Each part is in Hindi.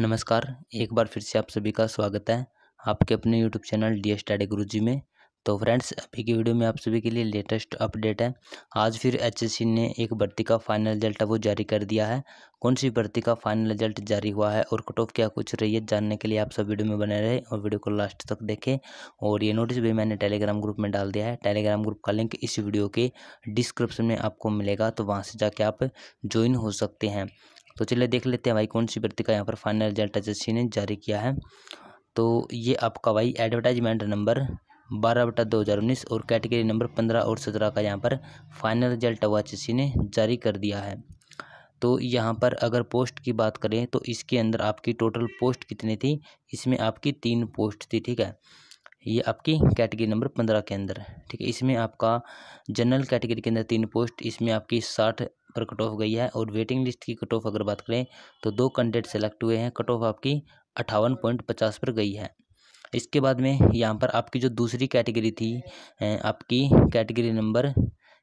नमस्कार एक बार फिर से आप सभी का स्वागत है आपके अपने यूट्यूब चैनल डी स्टडी गुरु में तो फ्रेंड्स अभी की वीडियो में आप सभी के लिए लेटेस्ट अपडेट है आज फिर एचएससी ने एक भर्ती का फाइनल रिजल्ट है वो जारी कर दिया है कौन सी भर्ती का फाइनल रिजल्ट जारी हुआ है और कट ऑफ क्या कुछ रही है जानने के लिए आप सब वीडियो में बने रहे और वीडियो को लास्ट तक देखें और ये नोटिस भी मैंने टेलीग्राम ग्रुप में डाल दिया है टेलीग्राम ग्रुप का लिंक इस वीडियो के डिस्क्रिप्शन में आपको मिलेगा तो वहाँ से जाके आप ज्वाइन हो सकते हैं तो चलिए देख लेते हैं भाई कौन सी व्यक्ति का यहाँ पर फाइनल रिजल्ट एच ने जारी किया है तो ये आपका भाई एडवर्टाइजमेंट नंबर बारह बटा दो हज़ार उन्नीस और कैटेगरी नंबर पंद्रह और सत्रह का यहाँ पर फाइनल रिजल्ट हुआ एच ने जारी कर दिया है तो यहाँ पर अगर पोस्ट की बात करें तो इसके अंदर आपकी टोटल पोस्ट कितनी थी इसमें आपकी तीन पोस्ट थी ठीक है ये आपकी कैटेगरी नंबर पंद्रह के अंदर है ठीक है इसमें आपका जनरल कैटेगरी के अंदर तीन पोस्ट इसमें आपकी साठ पर कट ऑफ गई है और वेटिंग लिस्ट की कट ऑफ अगर बात करें तो दो कैंडिडेट सेलेक्ट हुए हैं कट ऑफ आपकी अट्ठावन पॉइंट पचास पर गई है इसके बाद में यहाँ पर आपकी जो दूसरी कैटेगरी थी आपकी कैटेगरी नंबर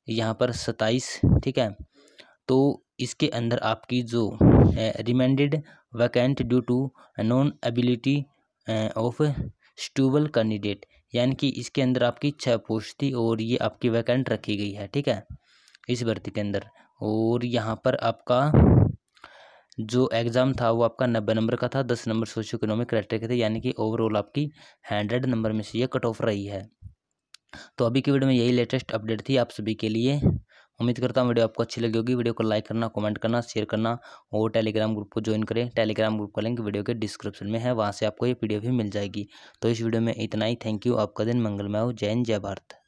यहाँ पर सताईस ठीक है तो इसके अंदर आपकी जो remained vacant due to non ability of suitable candidate यानी कि इसके अंदर आपकी छः पोस्ट थी और ये आपकी वैकेंट रखी गई है ठीक है इस भर्ती के अंदर और यहाँ पर आपका जो एग्ज़ाम था वो आपका नब्बे नंबर का था दस नंबर सोशो इकोनॉमिक क्राइटेरिया के थे यानी कि ओवरऑल आपकी हंड्रेड नंबर में से ये कट ऑफ रही है तो अभी की वीडियो में यही लेटेस्ट अपडेट थी आप सभी के लिए उम्मीद करता हूँ वीडियो आपको अच्छी लगी होगी वीडियो को लाइक करना कमेंट करना शेयर करना और टेलीग्राम ग्रुप को ज्वाइन करें टेलीग्राम ग्रुप का लिंक वीडियो के डिस्क्रिप्शन में है वहाँ से आपको ये पीडीएफ भी मिल जाएगी तो इस वीडियो में इतना ही थैंक यू आपका दिन मंगलमय हो जैन जय भारत